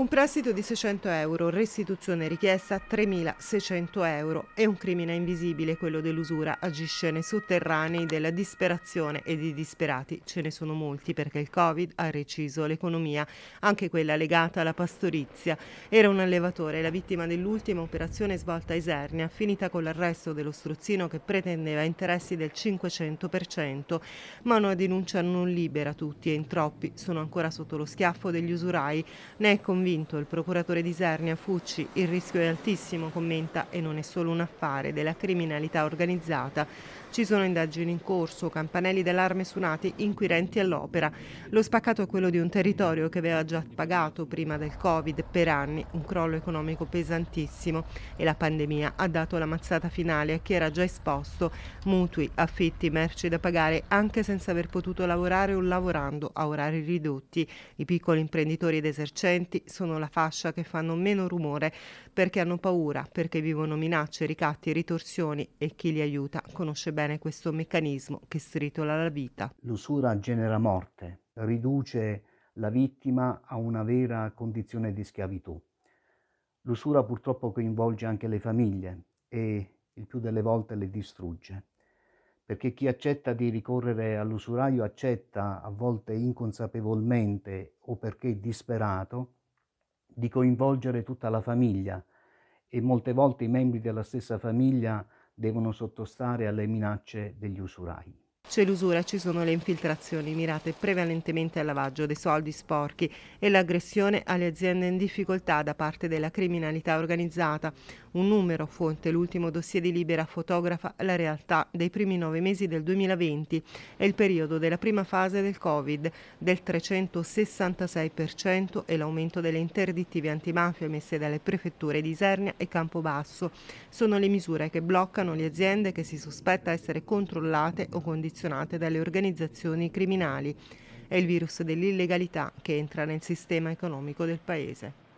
Un prestito di 600 euro, restituzione richiesta 3.600 euro. È un crimine invisibile quello dell'usura, agisce nei sotterranei della disperazione e di disperati. Ce ne sono molti perché il Covid ha reciso l'economia, anche quella legata alla pastorizia. Era un allevatore, la vittima dell'ultima operazione svolta a Isernia, finita con l'arresto dello strozzino che pretendeva interessi del 500%, ma una denuncia non libera tutti e in troppi sono ancora sotto lo schiaffo degli usurai. Ne è convinto convinto il procuratore di Sarnia Fucci, il rischio è altissimo, commenta, e non è solo un affare della criminalità organizzata. Ci sono indagini in corso, campanelli d'allarme suonati, inquirenti all'opera. Lo spaccato è quello di un territorio che aveva già pagato prima del Covid per anni un crollo economico pesantissimo e la pandemia ha dato la mazzata finale a chi era già esposto, mutui, affitti, merci da pagare anche senza aver potuto lavorare o lavorando a orari ridotti. I piccoli imprenditori ed esercenti sono la fascia che fanno meno rumore perché hanno paura, perché vivono minacce, ricatti, ritorsioni e chi li aiuta conosce bene questo meccanismo che stritola la vita. L'usura genera morte, riduce la vittima a una vera condizione di schiavitù. L'usura purtroppo coinvolge anche le famiglie e il più delle volte le distrugge, perché chi accetta di ricorrere all'usuraio accetta a volte inconsapevolmente o perché disperato di coinvolgere tutta la famiglia e molte volte i membri della stessa famiglia devono sottostare alle minacce degli usurai. C'è l'usura, ci sono le infiltrazioni mirate prevalentemente al lavaggio dei soldi sporchi e l'aggressione alle aziende in difficoltà da parte della criminalità organizzata. Un numero, fonte l'ultimo dossier di Libera, fotografa la realtà dei primi nove mesi del 2020 e il periodo della prima fase del Covid del 366% e l'aumento delle interdittive antimafia emesse dalle prefetture di Isernia e Campobasso. Sono le misure che bloccano le aziende che si sospetta essere controllate o condizionate selezionate dalle organizzazioni criminali. È il virus dell'illegalità che entra nel sistema economico del Paese.